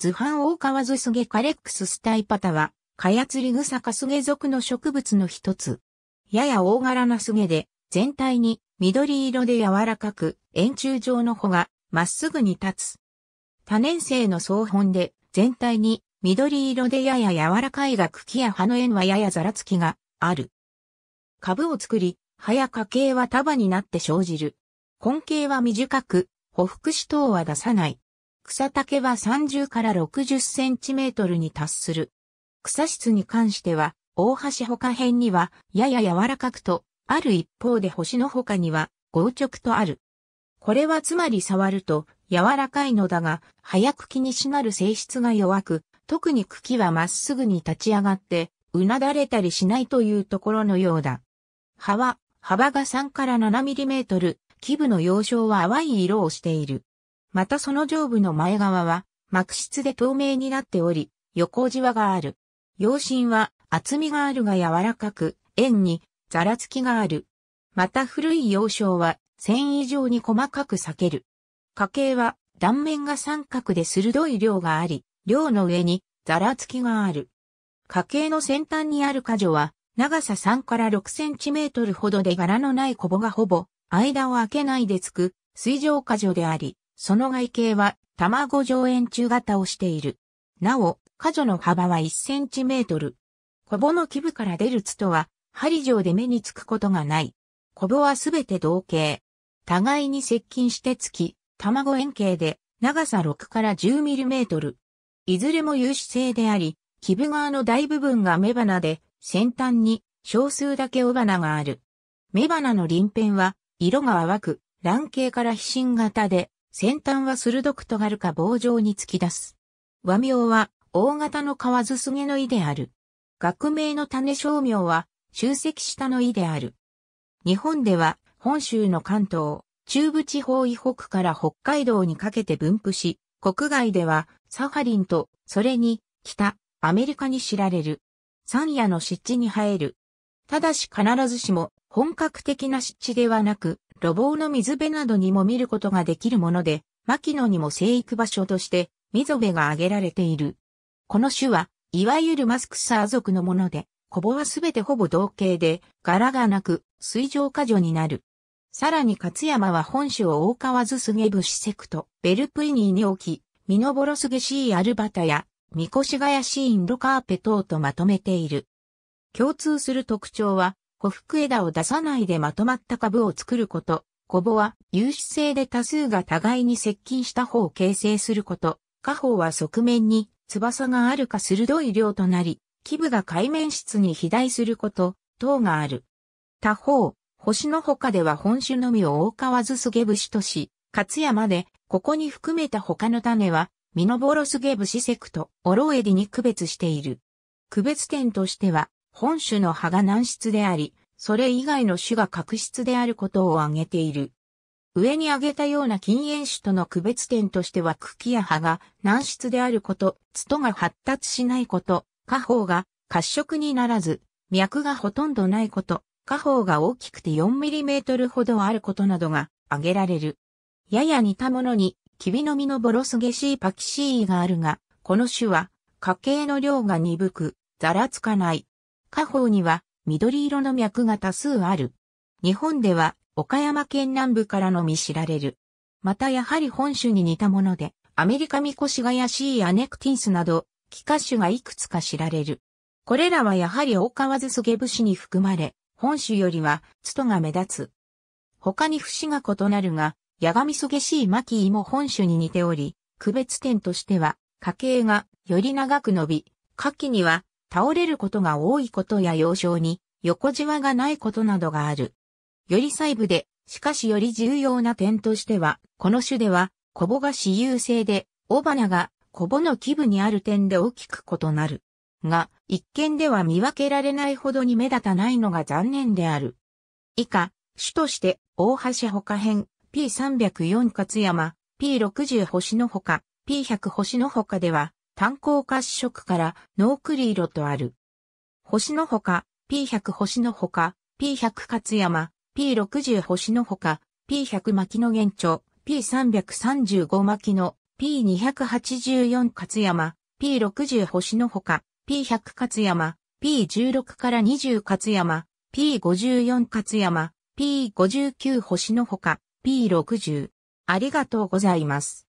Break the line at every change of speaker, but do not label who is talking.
図版大川オカズスゲカレックススタイパタは、カヤツリグサカスゲ属の植物の一つ。やや大柄なスゲで、全体に緑色で柔らかく、円柱状の穂がまっすぐに立つ。多年生の総本で、全体に緑色でやや柔らかいが茎や葉の縁はややざらつきがある。株を作り、葉や花茎は束になって生じる。根茎は短く、ほふくし等は出さない。草丈は30から60センチメートルに達する。草質に関しては、大橋他辺には、やや柔らかくと、ある一方で星の他には、硬直とある。これはつまり触ると、柔らかいのだが、早く気にしなる性質が弱く、特に茎はまっすぐに立ち上がって、うなだれたりしないというところのようだ。葉は、幅が3から7ミリメートル、基部の幼少は淡い色をしている。またその上部の前側は、膜質で透明になっており、横じわがある。陽身は厚みがあるが柔らかく、円にざらつきがある。また古い洋章は繊維状に細かく裂ける。家系は断面が三角で鋭い量があり、量の上にざらつきがある。家系の先端にある箇所は長さ3から6センチメートルほどで柄のないコボがほぼ間を開けないでつく水上箇所であり、その外形は卵上円柱型をしている。なお、下女の幅は1センチメートル。コボの基部から出る筒は、針状で目につくことがない。コボはすべて同型。互いに接近してつき、卵円形で、長さ6から10ミリメートル。いずれも有刺性であり、基部側の大部分が雌花で、先端に少数だけ雄花がある。雌花の輪辺は、色が淡く、卵形から非新型で、先端は鋭く尖るか棒状に突き出す。和名は、大型の河津菅の意である。学名の種商名は、集積したの意である。日本では、本州の関東、中部地方以北から北海道にかけて分布し、国外では、サハリンと、それに、北、アメリカに知られる。山野の湿地に生える。ただし必ずしも、本格的な湿地ではなく、路傍の水辺などにも見ることができるもので、牧野にも生育場所として、溝辺が挙げられている。この種は、いわゆるマスクサー族のもので、コボはすべてほぼ同型で、柄がなく、水上果樹になる。さらに勝山は本種を大川津すげぶしセクト、ベルプイニーに置き、ミノボロスゲシーアルバタや、ミコシガヤシーンロカーペ等とまとめている。共通する特徴は、古福枝を出さないでまとまった株を作ること。古母は、有志性で多数が互いに接近した方を形成すること。下方は側面に翼があるか鋭い量となり、基部が海面質に肥大すること、等がある。他方、星の他では本種のみを大川ずすげ節とし、勝山で、ここに含めた他の種は、ミノボロスゲブシセクとオロエディに区別している。区別点としては、本種の葉が軟質であり、それ以外の種が角質であることを挙げている。上に挙げたような禁煙種との区別点としては茎や葉が軟質であること、ツトが発達しないこと、花砲が褐色にならず、脈がほとんどないこと、花砲が大きくて 4mm ほどあることなどが挙げられる。やや似たものに、キビの実のボロスゲシーパキシーがあるが、この種は、家系の量が鈍く、ざらつかない、下方には緑色の脈が多数ある。日本では岡山県南部からのみ知られる。またやはり本種に似たもので、アメリカミコシガヤシーアネクティンスなど、幾何種がいくつか知られる。これらはやはり大川津ソゲブシに含まれ、本種よりは、ツトが目立つ。他に節が異なるが、ヤガミソゲシーマキイも本種に似ており、区別点としては、家系がより長く伸び、下記には倒れることが多いことや幼少に横じわがないことなどがある。より細部で、しかしより重要な点としては、この種では、コボが私有性で、尾花がコボの基部にある点で大きく異なる。が、一見では見分けられないほどに目立たないのが残念である。以下、種として、大橋他編、P304 勝山、P60 星のほか、P100 星のほかでは、炭鉱褐色からノークリ色とある。星のほか、P100 星のほか、P100 勝山、P60 星のほか、P100 牧野現町、P335 牧野、P284 勝山、P60 星のほか、P100 勝山、P16 から20勝山、P54 勝山、P59 星のほか、P60。ありがとうございます。